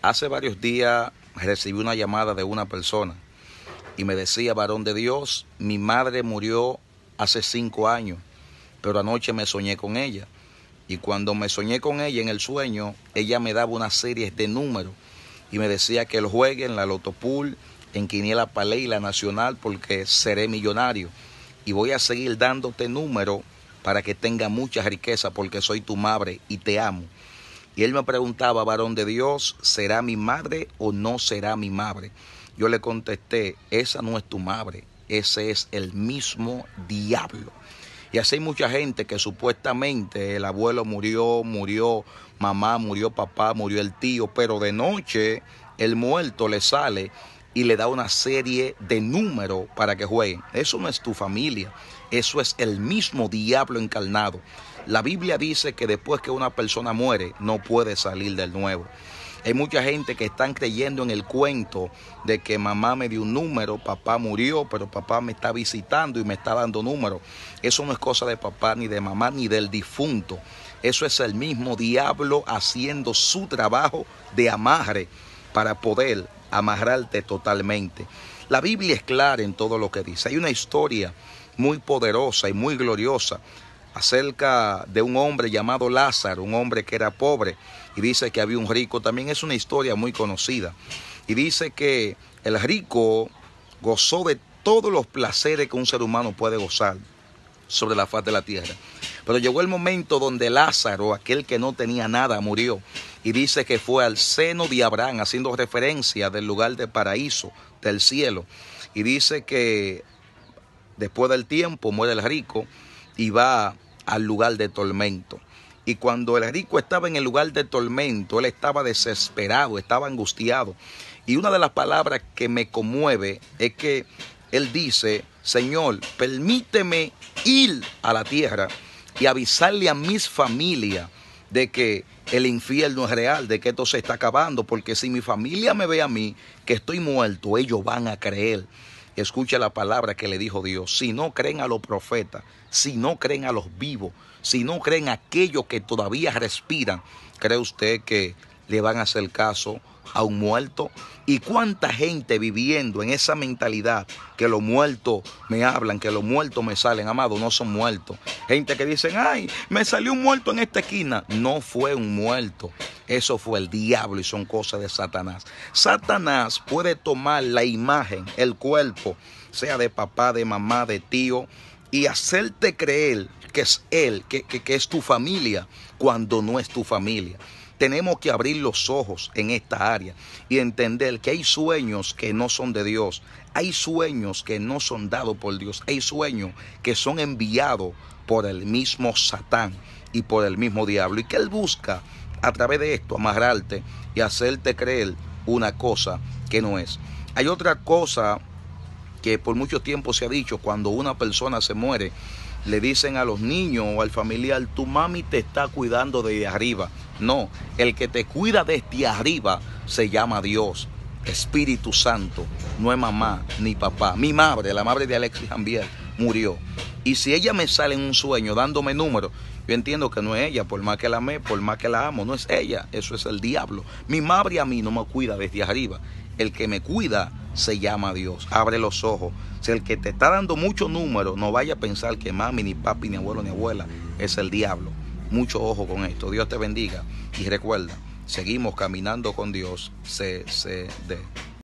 Hace varios días recibí una llamada de una persona y me decía, varón de Dios, mi madre murió hace cinco años, pero anoche me soñé con ella. Y cuando me soñé con ella en el sueño, ella me daba una serie de números y me decía que lo juegue en la Lotopool, en Quiniela Palé y la Nacional porque seré millonario. Y voy a seguir dándote números para que tenga mucha riqueza porque soy tu madre y te amo. Y él me preguntaba, varón de Dios, ¿será mi madre o no será mi madre? Yo le contesté, esa no es tu madre, ese es el mismo diablo. Y así hay mucha gente que supuestamente el abuelo murió, murió mamá, murió papá, murió el tío, pero de noche el muerto le sale y le da una serie de números para que jueguen. Eso no es tu familia, eso es el mismo diablo encarnado. La Biblia dice que después que una persona muere no puede salir del nuevo. Hay mucha gente que están creyendo en el cuento de que mamá me dio un número, papá murió, pero papá me está visitando y me está dando números. Eso no es cosa de papá, ni de mamá, ni del difunto. Eso es el mismo diablo haciendo su trabajo de amarre para poder amarrarte totalmente. La Biblia es clara en todo lo que dice. Hay una historia muy poderosa y muy gloriosa acerca de un hombre llamado Lázaro, un hombre que era pobre y dice que había un rico. También es una historia muy conocida. Y dice que el rico gozó de todos los placeres que un ser humano puede gozar sobre la faz de la tierra. Pero llegó el momento donde Lázaro, aquel que no tenía nada, murió y dice que fue al seno de Abraham, haciendo referencia del lugar de paraíso, del cielo. Y dice que después del tiempo muere el rico y va al lugar de tormento. Y cuando el rico estaba en el lugar de tormento, él estaba desesperado, estaba angustiado. Y una de las palabras que me conmueve es que él dice, Señor, permíteme ir a la tierra y avisarle a mis familias de que el infierno es real, de que esto se está acabando, porque si mi familia me ve a mí, que estoy muerto, ellos van a creer. Escucha la palabra que le dijo Dios. Si no creen a los profetas, si no creen a los vivos, si no creen a aquellos que todavía respiran, ¿cree usted que le van a hacer caso a un muerto? ¿Y cuánta gente viviendo en esa mentalidad que los muertos me hablan, que los muertos me salen, amado? No son muertos. Gente que dicen, ay, me salió un muerto en esta esquina. No fue un muerto. Eso fue el diablo y son cosas de Satanás. Satanás puede tomar la imagen, el cuerpo, sea de papá, de mamá, de tío, y hacerte creer que es él, que, que es tu familia, cuando no es tu familia. Tenemos que abrir los ojos en esta área y entender que hay sueños que no son de Dios, hay sueños que no son dados por Dios, hay sueños que son enviados por el mismo Satán y por el mismo diablo. Y que Él busca a través de esto amarrarte y hacerte creer una cosa que no es. Hay otra cosa que por mucho tiempo se ha dicho, cuando una persona se muere, le dicen a los niños o al familiar, tu mami te está cuidando desde arriba. No, el que te cuida desde arriba se llama Dios, Espíritu Santo, no es mamá ni papá. Mi madre, la madre de Alexis Jambier, murió. Y si ella me sale en un sueño dándome números, yo entiendo que no es ella, por más que la amé, por más que la amo, no es ella, eso es el diablo. Mi madre a mí no me cuida desde arriba. El que me cuida se llama Dios. Abre los ojos, el que te está dando muchos números, no vaya a pensar que mami, ni papi, ni abuelo, ni abuela es el diablo. Mucho ojo con esto. Dios te bendiga. Y recuerda, seguimos caminando con Dios. CCD.